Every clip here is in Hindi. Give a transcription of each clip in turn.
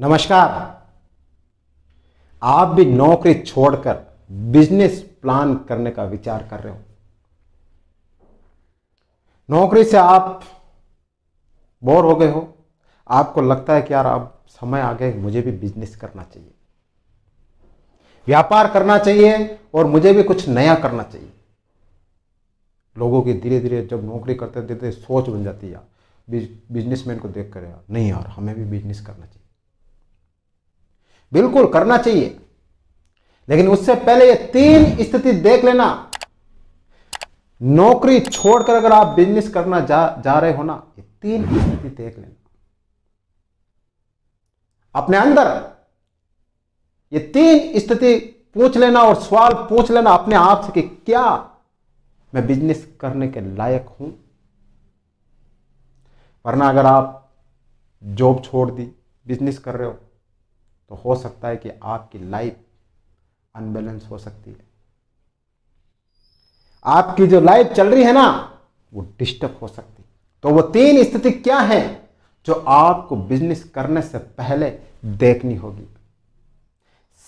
नमस्कार आप भी नौकरी छोड़कर बिजनेस प्लान करने का विचार कर रहे हो नौकरी से आप बोर हो गए हो आपको लगता है कि यार अब समय आ गया मुझे भी बिजनेस करना चाहिए व्यापार करना चाहिए और मुझे भी कुछ नया करना चाहिए लोगों की धीरे धीरे जब नौकरी करते धीरे सोच बन जाती है बिजनेसमैन को देख कर यार नहीं यार हमें भी बिजनेस करना चाहिए बिल्कुल करना चाहिए लेकिन उससे पहले ये तीन स्थिति देख लेना नौकरी छोड़कर अगर आप बिजनेस करना जा, जा रहे हो ना ये तीन स्थिति देख लेना अपने अंदर ये तीन स्थिति पूछ लेना और सवाल पूछ लेना अपने आप से कि क्या मैं बिजनेस करने के लायक हूं वरना अगर आप जॉब छोड़ दी बिजनेस कर रहे हो तो हो सकता है कि आपकी लाइफ अनबैलेंस हो सकती है आपकी जो लाइफ चल रही है ना वो डिस्टर्ब हो सकती है तो वो तीन स्थिति क्या है जो आपको बिजनेस करने से पहले देखनी होगी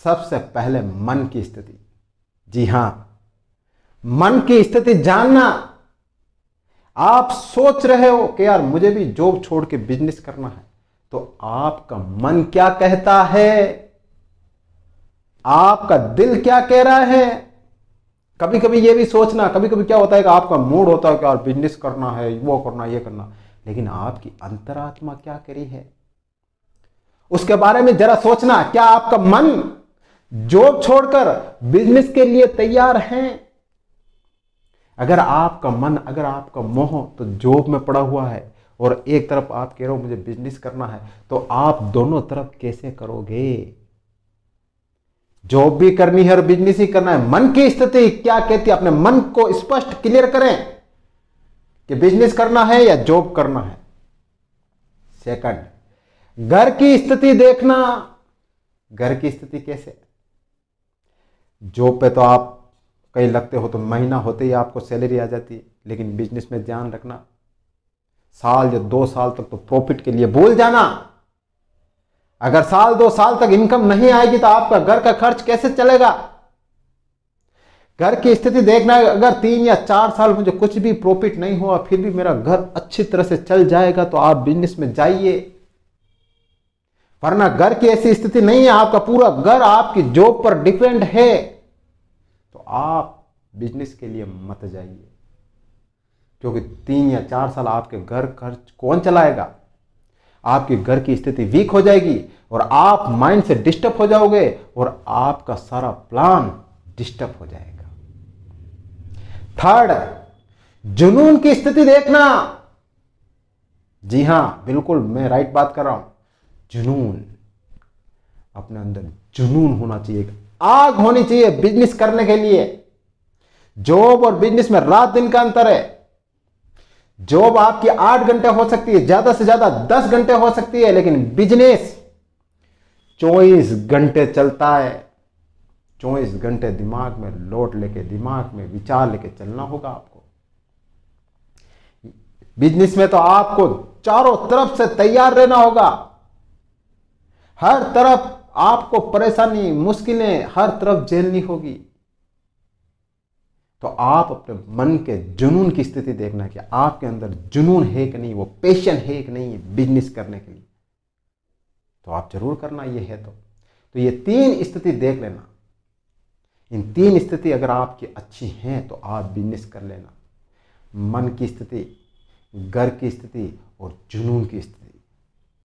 सबसे पहले मन की स्थिति जी हां मन की स्थिति जानना आप सोच रहे हो कि यार मुझे भी जॉब छोड़ के बिजनेस करना है तो आपका मन क्या कहता है आपका दिल क्या कह रहा है कभी कभी ये भी सोचना कभी कभी क्या होता है कि आपका मूड होता है कि और बिजनेस करना है वो करना ये करना लेकिन आपकी अंतरात्मा क्या करी है उसके बारे में जरा सोचना क्या आपका मन जॉब छोड़कर बिजनेस के लिए तैयार है अगर आपका मन अगर आपका मोह तो जॉब में पड़ा हुआ है और एक तरफ आप कह रहे हो मुझे बिजनेस करना है तो आप दोनों तरफ कैसे करोगे जॉब भी करनी है और बिजनेस ही करना है मन की स्थिति क्या कहती है अपने मन को स्पष्ट क्लियर करें कि बिजनेस करना है या जॉब करना है सेकंड घर की स्थिति देखना घर की स्थिति कैसे जॉब पे तो आप कहीं लगते हो तो महीना होते ही आपको सैलरी आ जाती है लेकिन बिजनेस में ध्यान रखना साल या दो साल तक तो प्रॉफिट के लिए भूल जाना अगर साल दो साल तक इनकम नहीं आएगी तो आपका घर का खर्च कैसे चलेगा घर की स्थिति देखना है अगर तीन या चार साल मुझे कुछ भी प्रॉफिट नहीं हुआ फिर भी मेरा घर अच्छी तरह से चल जाएगा तो आप बिजनेस में जाइए वरना घर की ऐसी स्थिति नहीं है आपका पूरा घर आपकी जॉब पर डिपेंड है तो आप बिजनेस के लिए मत जाइए क्योंकि तीन या चार साल आपके घर खर्च कौन चलाएगा आपके घर की स्थिति वीक हो जाएगी और आप माइंड से डिस्टर्ब हो जाओगे और आपका सारा प्लान डिस्टर्ब हो जाएगा थर्ड जुनून की स्थिति देखना जी हां बिल्कुल मैं राइट बात कर रहा हूं जुनून अपने अंदर जुनून होना चाहिए आग होनी चाहिए बिजनेस करने के लिए जॉब और बिजनेस में रात दिन का अंतर है जॉब आपकी आठ घंटे हो सकती है ज्यादा से ज्यादा दस घंटे हो सकती है लेकिन बिजनेस चौबीस घंटे चलता है चौबीस घंटे दिमाग में लोट लेके दिमाग में विचार लेके चलना होगा आपको बिजनेस में तो आपको चारों तरफ से तैयार रहना होगा हर तरफ आपको परेशानी मुश्किलें हर तरफ झेलनी होगी तो आप अपने मन के जुनून की स्थिति देखना कि आपके अंदर जुनून है कि नहीं वो पैशन है कि नहीं बिजनेस करने के लिए तो आप जरूर करना ये है तो तो ये तीन स्थिति देख लेना इन तीन स्थिति अगर आपकी अच्छी हैं तो आप बिजनेस कर लेना मन की स्थिति घर की स्थिति और जुनून की स्थिति